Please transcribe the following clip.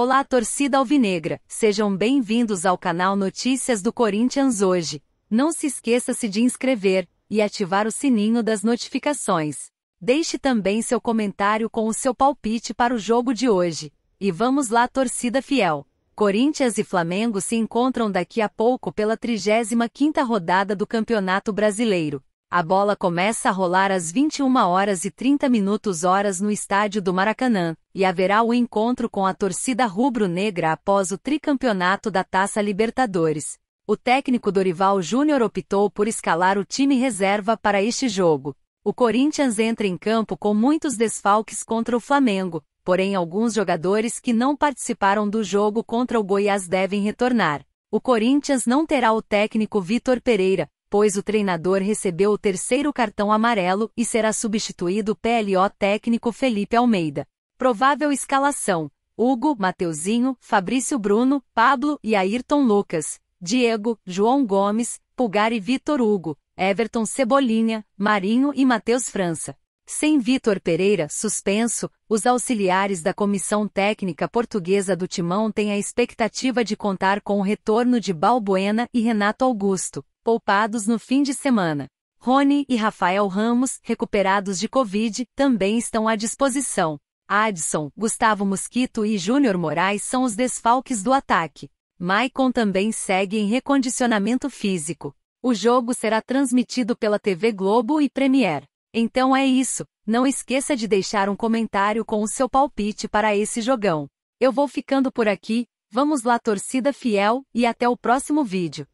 Olá, torcida alvinegra. Sejam bem-vindos ao canal Notícias do Corinthians hoje. Não se esqueça-se de inscrever e ativar o sininho das notificações. Deixe também seu comentário com o seu palpite para o jogo de hoje. E vamos lá, torcida fiel. Corinthians e Flamengo se encontram daqui a pouco pela 35ª rodada do Campeonato Brasileiro. A bola começa a rolar às 21 horas e 30 minutos horas no estádio do Maracanã, e haverá o encontro com a torcida rubro-negra após o tricampeonato da Taça Libertadores. O técnico Dorival Júnior optou por escalar o time reserva para este jogo. O Corinthians entra em campo com muitos desfalques contra o Flamengo, porém alguns jogadores que não participaram do jogo contra o Goiás devem retornar. O Corinthians não terá o técnico Vitor Pereira, pois o treinador recebeu o terceiro cartão amarelo e será substituído PLO técnico Felipe Almeida. Provável escalação: Hugo, Mateuzinho, Fabrício Bruno, Pablo e Ayrton Lucas, Diego, João Gomes, Pulgar e Vitor Hugo, Everton Cebolinha, Marinho e Matheus França. Sem Vitor Pereira, suspenso, os auxiliares da Comissão Técnica Portuguesa do Timão têm a expectativa de contar com o retorno de Balbuena e Renato Augusto, poupados no fim de semana. Rony e Rafael Ramos, recuperados de Covid, também estão à disposição. Adson, Gustavo Mosquito e Júnior Moraes são os desfalques do ataque. Maicon também segue em recondicionamento físico. O jogo será transmitido pela TV Globo e Premier. Então é isso, não esqueça de deixar um comentário com o seu palpite para esse jogão. Eu vou ficando por aqui, vamos lá torcida fiel, e até o próximo vídeo.